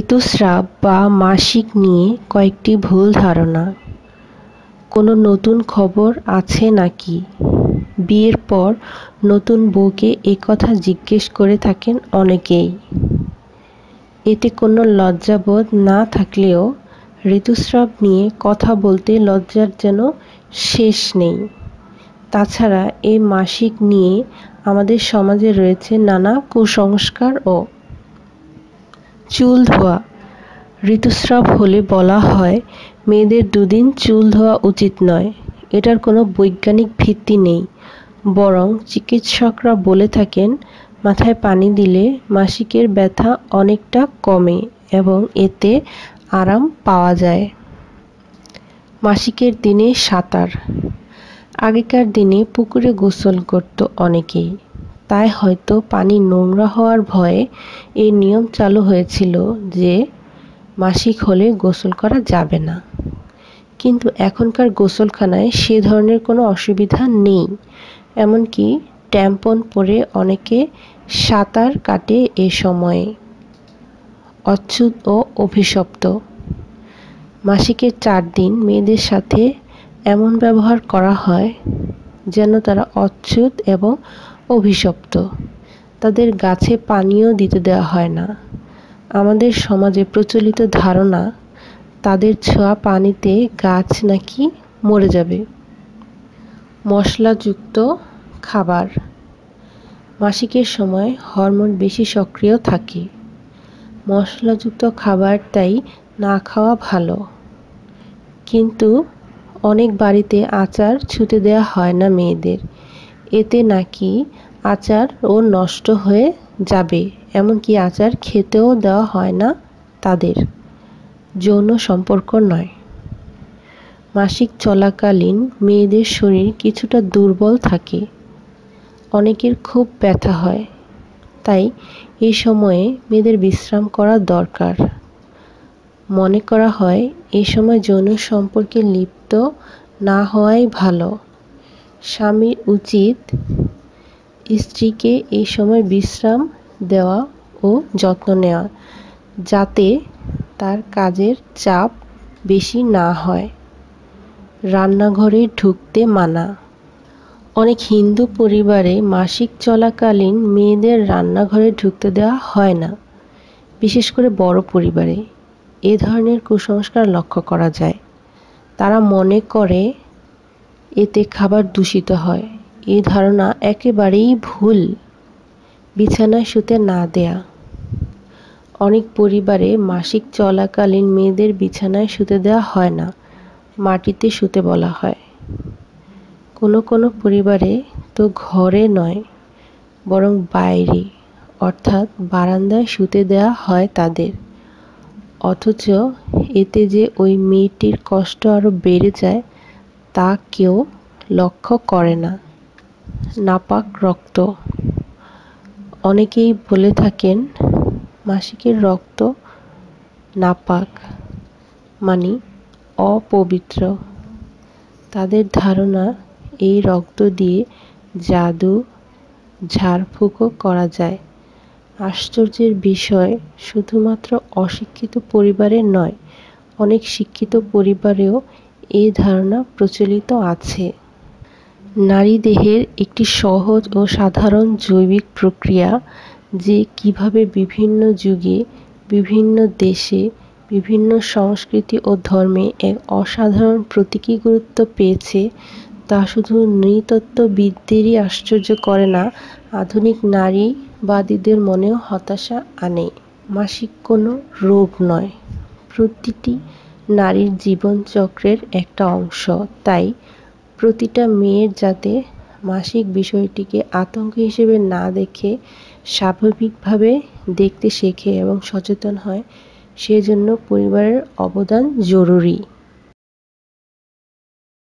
ঋতুস্রাব বা মাসিক নিয়ে কয়েকটি ভুল ধারণা কোনো নতুন খবর আছে নাকি বিয়ের পর নতুন বউকে কথা জিজ্ঞেস করে থাকেন অনেকেই এতে কোনো লজ্জাবোধ না থাকলেও ঋতুস্রাব নিয়ে কথা বলতে লজ্জার যেন শেষ নেই তাছাড়া এই মাসিক নিয়ে আমাদের সমাজে রয়েছে নানা কুসংস্কার ও চুল ধোয়া ঋতুস্রাব হলে বলা হয় মেয়েদের দুদিন চুল ধোয়া উচিত নয় এটার কোনো বৈজ্ঞানিক ভিত্তি নেই বরং চিকিৎসকরা বলে থাকেন মাথায় পানি দিলে মাসিকের ব্যথা অনেকটা কমে এবং এতে আরাম পাওয়া যায় মাসিকের দিনে সাঁতার আগেকার দিনে পুকুরে গোসল করত অনেকেই তাই হয়তো পানি নোংরা হওয়ার ভয়ে এই নিয়ম চালু হয়েছিল যে মাসিক হলে গোসল করা যাবে না কিন্তু এখনকার গোসলখানায় সে ধরনের কোনো অসুবিধা নেই এমনকি ট্যাম্পন পরে অনেকে সাঁতার কাটে এ সময়ে অচ্ছুত ও অভিশপ্ত মাসিকের চার দিন মেয়েদের সাথে এমন ব্যবহার করা হয় যেন তারা অচ্ছুত এবং অভিশপ্ত তাদের গাছে পানিও দিতে দেওয়া হয় না আমাদের সমাজে প্রচলিত ধারণা তাদের ছোঁয়া পানিতে গাছ নাকি মরে যাবে মশলাযুক্ত খাবার মাসিকের সময় হরমোন বেশি সক্রিয় থাকে মশলাযুক্ত খাবার তাই না খাওয়া ভালো কিন্তু অনেক বাড়িতে আচার ছুটে দেওয়া হয় না মেয়েদের এতে নাকি আচার ও নষ্ট হয়ে যাবে এমনকি আচার খেতেও দেওয়া হয় না তাদের যৌন সম্পর্ক নয় মাসিক চলাকালীন মেয়েদের শরীর কিছুটা দুর্বল থাকে অনেকের খুব ব্যথা হয় তাই এই সময়ে মেয়েদের বিশ্রাম করা দরকার মনে করা হয় এই সময় যৌন সম্পর্কে লিপ্ত না হওয়াই ভালো স্বামীর উচিত স্ত্রীকে এই সময় বিশ্রাম দেওয়া ও যত্ন নেওয়া যাতে তার কাজের চাপ বেশি না হয় রান্নাঘরে ঢুকতে মানা অনেক হিন্দু পরিবারে মাসিক চলাকালীন মেয়েদের রান্নাঘরে ঢুকতে দেওয়া হয় না বিশেষ করে বড় পরিবারে এ ধরনের কুসংস্কার লক্ষ্য করা যায় তারা মনে করে এতে খাবার দূষিত হয় এ ধারণা একেবারেই ভুল বিছানায় শুতে না দেয়া অনেক পরিবারে মাসিক চলাকালীন মেয়েদের বিছানায় শুতে দেওয়া হয় না মাটিতে শুতে বলা হয় কোনো কোনো পরিবারে তো ঘরে নয় বরং বাইরে অর্থাৎ বারান্দায় শুতে দেওয়া হয় তাদের অথচ এতে যে ওই মেয়েটির কষ্ট আরও বেড়ে যায় তা কেউ লক্ষ্য করে না নাপাক রক্ত অনেকেই বলে থাকেন মাসিকের রক্ত নাপাক মানে অপবিত্র তাদের ধারণা এই রক্ত দিয়ে জাদু ঝাড়ফুঁকো করা যায় আশ্চর্যের বিষয় শুধুমাত্র অশিক্ষিত পরিবারে নয় অনেক শিক্ষিত পরিবারেও এ ধারণা প্রচলিত আছে নারী দেহের একটি সহজ ও সাধারণ জৈবিক প্রক্রিয়া যে কিভাবে বিভিন্ন যুগে বিভিন্ন দেশে বিভিন্ন সংস্কৃতি ও ধর্মে এক অসাধারণ প্রতীকী গুরুত্ব পেয়েছে তা শুধু নৃতত্ত্ববিদদেরই আশ্চর্য করে না আধুনিক নারীবাদীদের মনেও হতাশা আনে মাসিক কোনো রোগ নয় প্রতিটি নারীর জীবনচক্রের একটা অংশ তাই প্রতিটা মেয়ের যাতে মাসিক বিষয়টিকে আতঙ্ক হিসেবে না দেখে স্বাভাবিকভাবে দেখতে শেখে এবং সচেতন হয় সেজন্য পরিবারের অবদান জরুরি